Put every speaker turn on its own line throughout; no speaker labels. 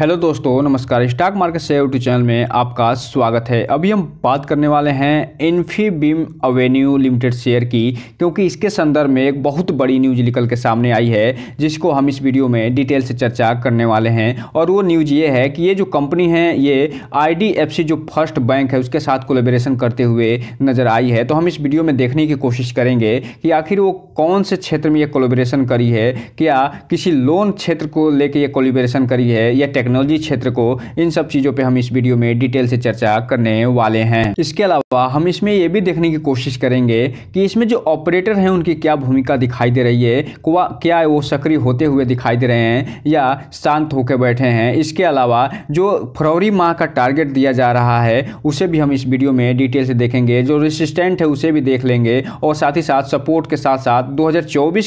hello दोस्तों नमस्कार stock market से यूट्यूब चैनल में आपका स्वागत है अभी हम बात करने वाले हैं इन्फीबीम अवेन्यू लिमिटेड शेयर की क्योंकि इसके संदर्भ में एक बहुत बड़ी न्यूज निकल के सामने आई है जिसको हम इस वीडियो में डिटेल से चर्चा करने वाले हैं और वो न्यूज ये है कि ये जो कंपनी है ये आई जो फर्स्ट बैंक है उसके साथ कोलेबरेशन करते हुए नज़र आई है तो हम इस वीडियो में देखने की कोशिश करेंगे कि आखिर वो कौन से क्षेत्र में ये कोलेबरेशन करी है क्या किसी लोन क्षेत्र को लेकर ये कोलेबरेशन करी है या टेक्न टेक्नोलॉजी क्षेत्र को इन सब चीज़ों पर हम इस वीडियो में डिटेल से चर्चा करने वाले हैं इसके अलावा हम इसमें यह भी देखने की कोशिश करेंगे कि इसमें जो ऑपरेटर हैं उनकी क्या भूमिका दिखाई दे रही है क्या वो सक्रिय होते हुए दिखाई दे रहे हैं या शांत होकर बैठे हैं इसके अलावा जो फरवरी माह का टारगेट दिया जा रहा है उसे भी हम इस वीडियो में डिटेल से देखेंगे जो रेसिस्टेंट है उसे भी देख लेंगे और साथ ही साथ सपोर्ट के साथ साथ दो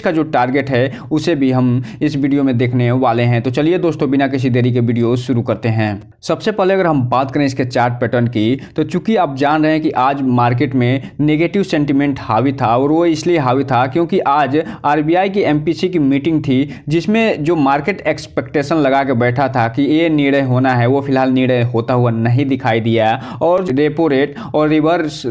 का जो टारगेट है उसे भी हम इस वीडियो में देखने वाले हैं तो चलिए दोस्तों बिना किसी देरी के वीडियो शुरू करते हैं सबसे पहले अगर हम बात करें इसके चार्ट पैटर्न की तो चूंकि आप जान रहे हैं कि आज मार्केट में नेगेटिव सेंटीमेंट हावी था और वो इसलिए हावी था क्योंकि आज आरबीआई की एमपीसी की मीटिंग थी जिसमें जो मार्केट एक्सपेक्टेशन लगा के बैठा था कि ये निर्णय होना है वो फिलहाल निर्णय होता हुआ नहीं दिखाई दिया और रेपो रेट और रिवर्स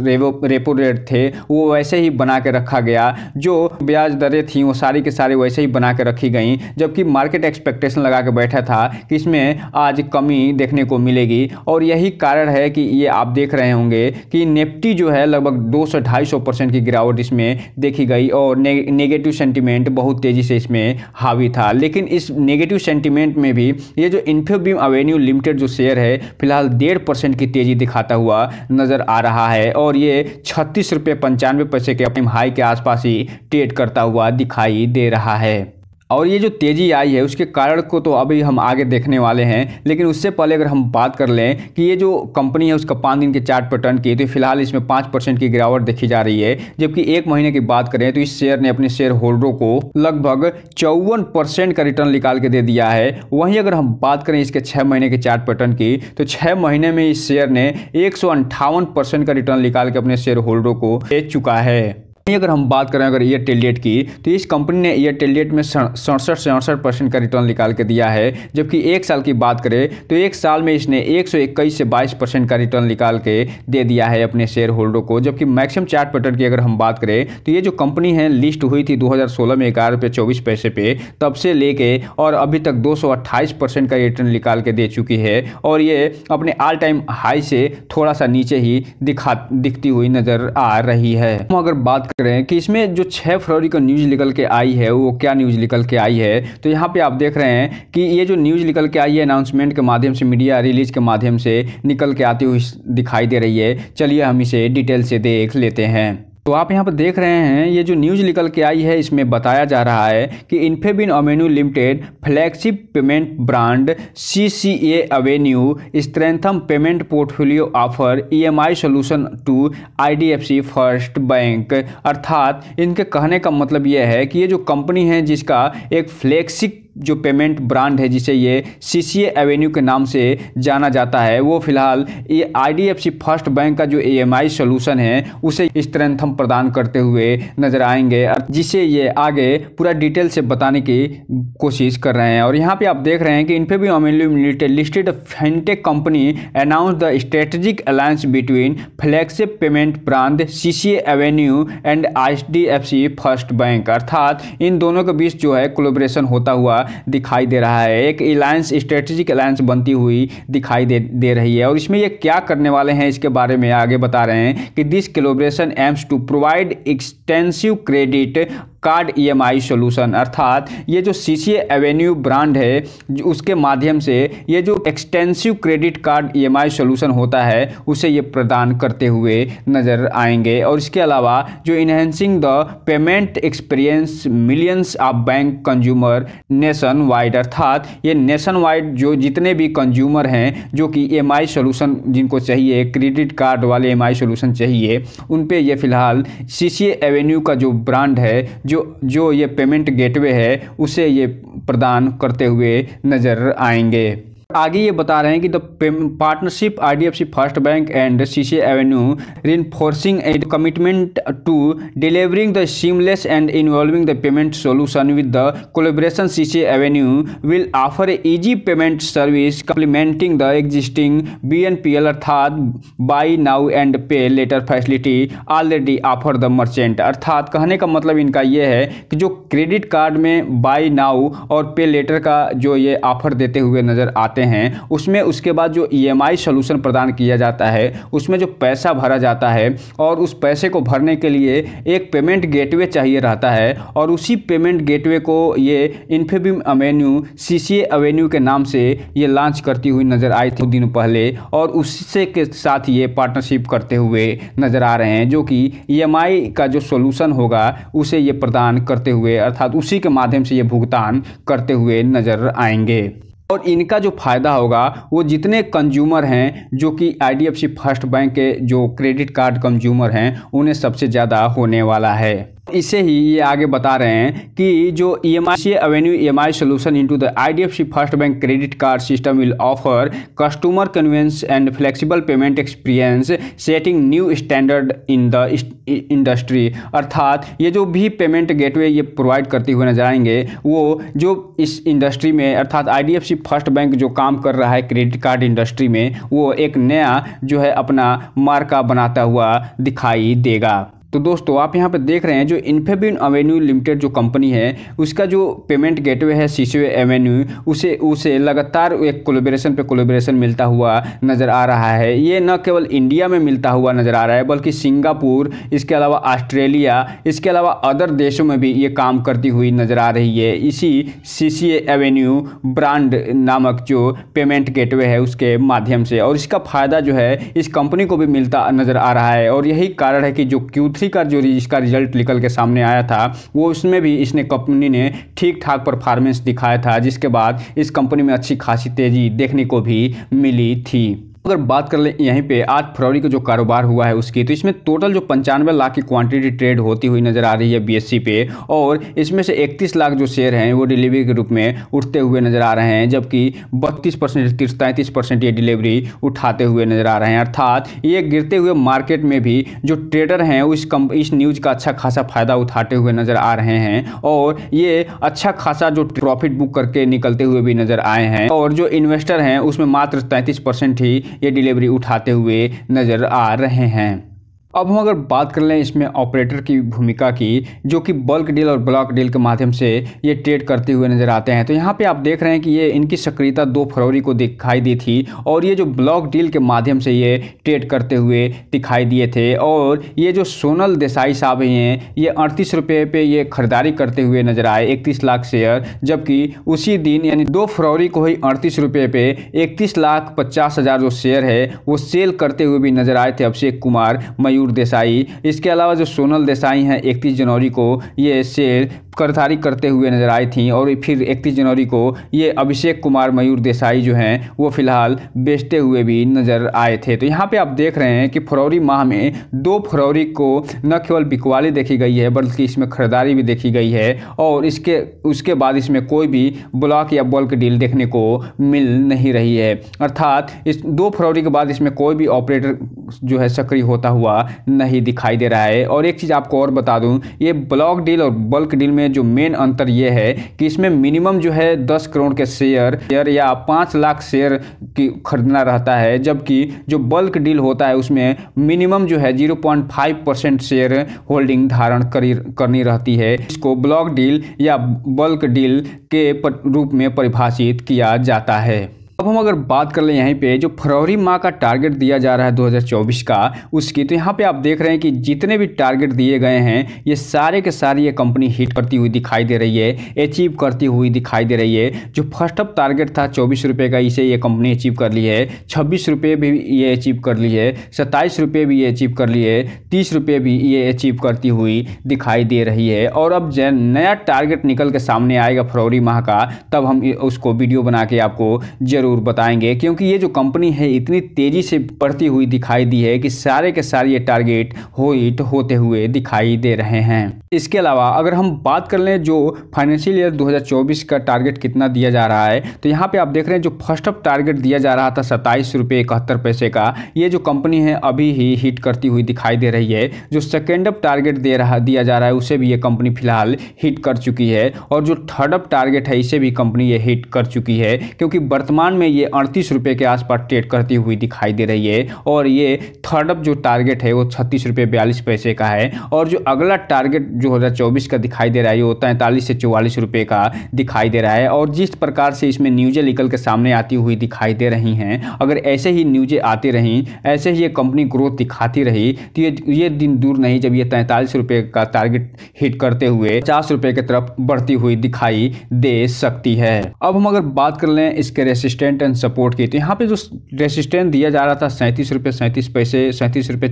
रेपो रेट थे वो वैसे ही बना के रखा गया जो ब्याज दरें थी वो सारी के सारी वैसे ही बना के रखी गई जबकि मार्केट एक्सपेक्टेशन लगा के बैठा था कि इसमें में आज कमी देखने को मिलेगी और यही कारण है कि ये आप देख रहे होंगे कि निफ्टी जो है लगभग दो सौ ढाई सौ परसेंट की गिरावट इसमें देखी गई और ने, नेगेटिव सेंटिमेंट बहुत तेज़ी से इसमें हावी था लेकिन इस नेगेटिव सेंटिमेंट में भी ये जो इन्फोबीम अवेन्यू लिमिटेड जो शेयर है फिलहाल डेढ़ परसेंट की तेज़ी दिखाता हुआ नज़र आ रहा है और ये छत्तीस रुपये पंचानवे पैसे के अपने हाई के आसपास ही ट्रेड करता हुआ दिखाई दे रहा है और ये जो तेज़ी आई है उसके कारण को तो अभी हम आगे देखने वाले हैं लेकिन उससे पहले अगर हम बात कर लें कि ये जो कंपनी है उसका पाँच दिन के चार्ट पैटर्न की तो फिलहाल इसमें पाँच परसेंट की गिरावट देखी जा रही है जबकि एक महीने की बात करें तो इस शेयर ने अपने शेयर होल्डरों को लगभग चौवन परसेंट का रिटर्न निकाल के दे दिया है वहीं अगर हम बात करें इसके छः महीने के चार्ट पैटर्न की तो छः महीने में इस शेयर ने एक का रिटर्न निकाल के अपने शेयर होल्डरों को बेच चुका है अगर हम बात करें अगर एयरटेल डेट की तो इस कंपनी ने एयरटेल डेट में सड़सठ से अड़सठ परसेंट का रिटर्न निकाल के दिया है जबकि एक साल की बात करें तो एक साल में इसने एक सौ इक्कीस से बाईस परसेंट का रिटर्न निकाल के दे दिया है अपने शेयर होल्डरों को जबकि मैक्सिमम चार्ट पैटर्न की अगर हम बात करें तो ये जो कंपनी है लिस्ट हुई थी दो में ग्यारह रुपये चौबीस पैसे पे तब से लेके और अभी तक दो परसेंट का रिटर्न निकाल के दे चुकी है और ये अपने ऑल टाइम हाई से थोड़ा सा नीचे ही दिखा दिखती हुई नज़र आ रही है हम अगर बात बात करें कि इसमें जो 6 फरवरी को न्यूज़ निकल के आई है वो क्या न्यूज़ निकल के आई है तो यहाँ पे आप देख रहे हैं कि ये जो न्यूज़ निकल के आई है अनाउंसमेंट के माध्यम से मीडिया रिलीज के माध्यम से निकल के आती हुई दिखाई दे रही है चलिए हम इसे डिटेल से देख लेते हैं तो आप यहाँ पर देख रहे हैं ये जो न्यूज़ निकल के आई है इसमें बताया जा रहा है कि Infibeam Avenue Limited flagship payment brand C C A Avenue strengthen payment portfolio offer E M I solution to I D F C First Bank अर्थात इनके कहने का मतलब यह है कि ये जो कंपनी है जिसका एक फ्लैगशिप जो पेमेंट ब्रांड है जिसे ये सी सी एवेन्यू के नाम से जाना जाता है वो फिलहाल ये सी फर्स्ट बैंक का जो ईएमआई e सॉल्यूशन है उसे स्त्रंथ प्रदान करते हुए नजर आएंगे जिसे ये आगे पूरा डिटेल से बताने की कोशिश कर रहे हैं और यहाँ पे आप देख रहे हैं कि Infibeam Limited listed fintech company announce the strategic alliance between flagship payment brand C Avenue and I First Bank अर्थात इन दोनों के बीच जो है कोलोब्रेशन होता हुआ दिखाई दे रहा है एक अलायंस स्ट्रेटेजिक अलायंस बनती हुई दिखाई दे दे रही है और इसमें ये क्या करने वाले हैं इसके बारे में आगे बता रहे हैं कि this collaboration aims to provide extensive credit card EMI e solution अर्थात ये जो सी सी एवेन्यू ब्रांड है उसके माध्यम से ये जो extensive credit card EMI solution होता है उसे ये प्रदान करते हुए नज़र आएंगे और इसके अलावा जो enhancing the payment experience millions of bank consumer nationwide अर्थात ये नेशन वाइड जो जितने भी कंज्यूमर हैं जो कि ई एम आई सोल्यूशन जिनको चाहिए क्रेडिट कार्ड वाले ई एम आई सोल्यूशन चाहिए उन पर यह फ़िलहाल सी सी एवेन्यू का जो ब्रांड है जो जो ये पेमेंट गेटवे है उसे ये प्रदान करते हुए नज़र आएंगे आगे ये बता रहे हैं कि the partnership IDFC First Bank and CC Avenue reinforcing and commitment to delivering the seamless and involving the payment solution with the collaboration CC Avenue will offer easy payment service complementing the existing BNPL अर्थात buy now and pay later facility already offer the merchant अर्थात कहने का मतलब इनका यह है कि जो क्रेडिट कार्ड में बाई नाउ और पे लेटर का जो ये ऑफर देते हुए नज़र आते करते हैं उसमें उसके बाद जो ई एम सोल्यूशन प्रदान किया जाता है उसमें जो पैसा भरा जाता है और उस पैसे को भरने के लिए एक पेमेंट गेटवे चाहिए रहता है और उसी पेमेंट गेटवे को ये इन्फेबिम अवेन्यू सी अवेन्यू के नाम से ये लॉन्च करती हुई नज़र आई थी दिन पहले और उससे के साथ ये पार्टनरशिप करते हुए नज़र आ रहे हैं जो कि ई e का जो सोल्यूशन होगा उसे ये प्रदान करते हुए अर्थात उसी के माध्यम से ये भुगतान करते हुए नज़र आएंगे और इनका जो फ़ायदा होगा वो जितने कंज्यूमर हैं जो कि आई फर्स्ट बैंक के जो क्रेडिट कार्ड कंज्यूमर हैं उन्हें सबसे ज़्यादा होने वाला है इसे ही ये आगे बता रहे हैं कि जो E M I Avenue E M I solution into the I D F C First Bank credit card system will offer customer convenience and flexible payment experience setting new standard in the industry अर्थात ये जो भी payment gateway ये provide करते हुए नजर आएंगे वो जो इस इंडस्ट्री में अर्थात I D F C First Bank जो काम कर रहा है क्रेडिट कार्ड इंडस्ट्री में वो एक नया जो है अपना मार्का बनाता हुआ दिखाई देगा तो दोस्तों आप यहाँ पर देख रहे हैं जो इन्फेबिन एवेन्यू लिमिटेड जो कंपनी है उसका जो पेमेंट गेटवे है सी एवेन्यू उसे उसे लगातार एक कोलोबरेशन पे कोलोबरेशन मिलता हुआ नज़र आ रहा है ये न केवल इंडिया में मिलता हुआ नज़र आ रहा है बल्कि सिंगापुर इसके अलावा ऑस्ट्रेलिया इसके अलावा अदर देशों में भी ये काम करती हुई नज़र आ रही है इसी सी सी एवेन्यू ब्रांड नामक जो पेमेंट गेट है उसके माध्यम से और इसका फ़ायदा जो है इस कंपनी को भी मिलता नज़र आ रहा है और यही कारण है कि जो क्यू उसी का जो इसका रिजल्ट निकल के सामने आया था वो उसमें भी इसने कंपनी ने ठीक ठाक परफॉर्मेंस दिखाया था जिसके बाद इस कंपनी में अच्छी खासी तेज़ी देखने को भी मिली थी अगर बात कर लें यहीं पे आठ फरवरी को जो कारोबार हुआ है उसकी तो इसमें टोटल जो पंचानवे लाख की क्वांटिटी ट्रेड होती हुई नजर आ रही है बीएससी पे और इसमें से 31 लाख जो शेयर हैं वो डिलीवरी के रूप में उठते हुए नजर आ रहे हैं जबकि बत्तीस परसेंट तीस तैंतीस परसेंट ये डिलीवरी उठाते हुए नजर आ रहे हैं अर्थात ये गिरते हुए मार्केट में भी जो ट्रेडर हैं उस कम इस न्यूज़ का अच्छा खासा फ़ायदा उठाते हुए नजर आ रहे हैं और ये अच्छा खासा जो प्रॉफिट बुक करके निकलते हुए भी नजर आए हैं और जो इन्वेस्टर हैं उसमें मात्र तैंतीस ही ये डिलीवरी उठाते हुए नज़र आ रहे हैं अब हम अगर बात कर लें इसमें ऑपरेटर की भूमिका की जो कि बल्क डील और ब्लॉक डील के माध्यम से ये ट्रेड करते हुए नजर आते हैं तो यहाँ पे आप देख रहे हैं कि ये इनकी सक्रियता दो फरवरी को दिखाई दी थी और ये जो ब्लॉक डील के माध्यम से ये ट्रेड करते हुए दिखाई दिए थे और ये जो सोनल देसाई साहब हैं ये अड़तीस रुपये पे ये खरीदारी करते हुए नजर आए इकतीस लाख शेयर जबकि उसी दिन यानी दो फरवरी को ही अड़तीस रुपये पे इकतीस लाख पचास हज़ार जो शेयर है वो सेल करते हुए भी नजर आए थे अभिषेक कुमार मयूर मयूर देसाई इसके अलावा जो सोनल देसाई हैं इकतीस जनवरी को ये शेर करतारी करते हुए नजर आई थी और फिर इकतीस जनवरी को ये अभिषेक कुमार मयूर देसाई जो हैं वो फिलहाल बेचते हुए भी नज़र आए थे तो यहाँ पे आप देख रहे हैं कि फरवरी माह में दो फरवरी को न केवल बिकवाली देखी गई है बल्कि इसमें खरीदारी भी देखी गई है और इसके उसके बाद इसमें कोई भी ब्लॉक या बल्क डील देखने को मिल नहीं रही है अर्थात इस दो फरवरी के बाद इसमें कोई भी ऑपरेटर जो है सक्रिय होता हुआ नहीं दिखाई दे रहा है और एक चीज़ आपको और बता दूँ ये ब्लॉक डील और बल्क डील में में जो मेन अंतर यह है कि इसमें मिनिमम जो है दस करोड़ के शेयर या पांच लाख शेयर की खरीदना रहता है जबकि जो बल्क डील होता है उसमें मिनिमम जो है zero point five percent share holding धारण करनी रहती है इसको ब्लॉक डील या बल्क डील के रूप में परिभाषित किया जाता है अब हम अगर बात कर लें यहीं पे जो फरवरी माह का टारगेट दिया जा रहा है 2024 का उसकी तो यहाँ पे आप देख रहे हैं कि जितने भी टारगेट दिए गए हैं ये सारे के सारे ये कंपनी हिट करती हुई दिखाई दे रही है अचीव करती हुई दिखाई दे रही है जो फर्स्ट अप टारगेट था चौबीस रुपये का इसे ये कंपनी अचीव कर ली है छब्बीस रुपये भी ये अचीव कर ली है सत्ताईस रुपये भी ये अचीव कर ली है तीस रुपये भी ये अचीव करती हुई दिखाई दे रही है और अब नया टारगेट निकल के सामने आएगा फरवरी माह का तब हम उसको वीडियो बना के आपको जरूर ज़रूर बताएंगे क्योंकि ये जो कंपनी है इतनी तेज़ी से बढ़ती हुई दिखाई दी है कि सारे के सारे ये टारगेट हो इट होते हुए दिखाई दे रहे हैं इसके अलावा अगर हम बात कर लें जो फाइनेंशियल ईयर 2024 का टारगेट कितना दिया जा रहा है तो यहाँ पे आप देख रहे हैं जो फर्स्ट ऑफ टारगेट दिया जा रहा था सत्ताईस रुपये इकहत्तर पैसे का ये जो कंपनी है अभी ही हिट करती हुई दिखाई दे रही है जो सेकेंड ऑफ टारगेट दे रहा दिया जा रहा है उसे भी ये कंपनी फिलहाल हिट कर चुकी है और जो थर्ड ऑफ टारगेट है इसे भी कंपनी ये हिट कर चुकी है क्योंकि वर्तमान वर्तमान में ये अड़तीस रुपये के आसपास ट्रेड करती हुई दिखाई दे रही है और ये थर्ड अप जो टारगेट है वो छत्तीस रुपये बयालीस पैसे का है और जो अगला टारगेट जो दो का दिखाई दे रहा है वो तैंतालीस से चौवालीस रुपये का दिखाई दे रहा है और जिस प्रकार से इसमें न्यूज़ें निकल के सामने आती हुई दिखाई दे रही हैं अगर ऐसे ही न्यूज़ें आती रहीं ऐसे ही ये कंपनी ग्रोथ दिखाती रही तो ये ये दिन दूर नहीं जब ये तैंतालीस रुपये का टारगेट हिट करते हुए पचास रुपये की तरफ बढ़ती हुई दिखाई दे सकती है अब हम अगर बात कर लें इसके रेसिस्टेंस रेजिस्टेंट एंड सपोर्ट की थी यहाँ पे जो रेजिस्टेंट दिया जा रहा था सैंतीस रुपये सैंतीस पैसे सैंतीस रुपये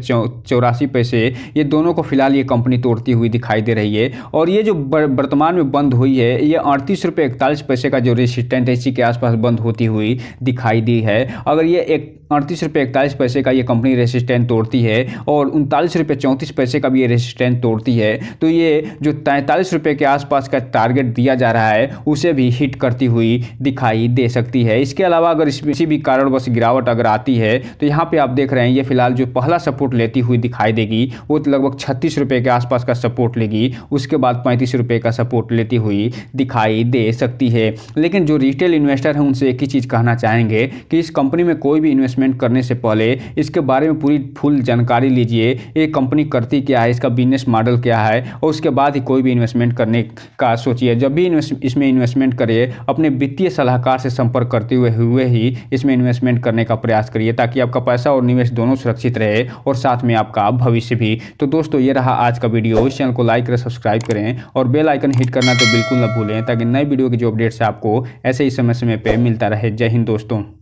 चौरासी पैसे ये दोनों को फिलहाल ये कंपनी तोड़ती हुई दिखाई दे रही है और ये जो वर्तमान में बंद हुई है ये अड़तीस रुपये इकतालीस पैसे का जो रेजिस्टेंट है इसी के आसपास बंद होती हुई दिखाई दी है अगर ये एक अड़तीस रुपये इकतालीस पैसे का ये कंपनी रेजिस्टेंट तोड़ती है और उनतालीस रुपये चौंतीस पैसे का भी ये रेजिस्टेंट तोड़ती है तो ये जो तैंतालीस रुपये के आसपास का टारगेट दिया जा रहा है उसे भी हिट करती हुई दिखाई दे सकती है इसके इसके अलावा अगर इसमें किसी भी कारणवश गिरावट अगर आती है तो यहाँ पे आप देख रहे हैं ये फिलहाल जो पहला सपोर्ट लेती हुई दिखाई देगी वो तो लगभग छत्तीस रुपये के आसपास का सपोर्ट लेगी उसके बाद पैंतीस रुपये का सपोर्ट लेती हुई दिखाई दे सकती है लेकिन जो रिटेल इन्वेस्टर हैं उनसे एक ही चीज़ कहना चाहेंगे कि इस कंपनी में कोई भी इन्वेस्टमेंट करने से पहले इसके बारे में पूरी फुल जानकारी लीजिए ये कंपनी करती क्या है इसका बिजनेस मॉडल क्या है और उसके बाद ही कोई भी इन्वेस्टमेंट करने का सोचिए जब भी इसमें इन्वेस्टमेंट करिए अपने वित्तीय सलाहकार से संपर्क करते हुए हुए ही इसमें इन्वेस्टमेंट करने का प्रयास करिए ताकि आपका पैसा और निवेश दोनों सुरक्षित रहे और साथ में आपका भविष्य भी तो दोस्तों ये रहा आज का वीडियो इस चैनल को लाइक करें सब्सक्राइब करें और बेल आइकन हिट करना तो बिल्कुल ना भूलें ताकि नए वीडियो के जो अपडेट्स आपको ऐसे ही समय समय पर मिलता रहे जय हिंद दोस्तों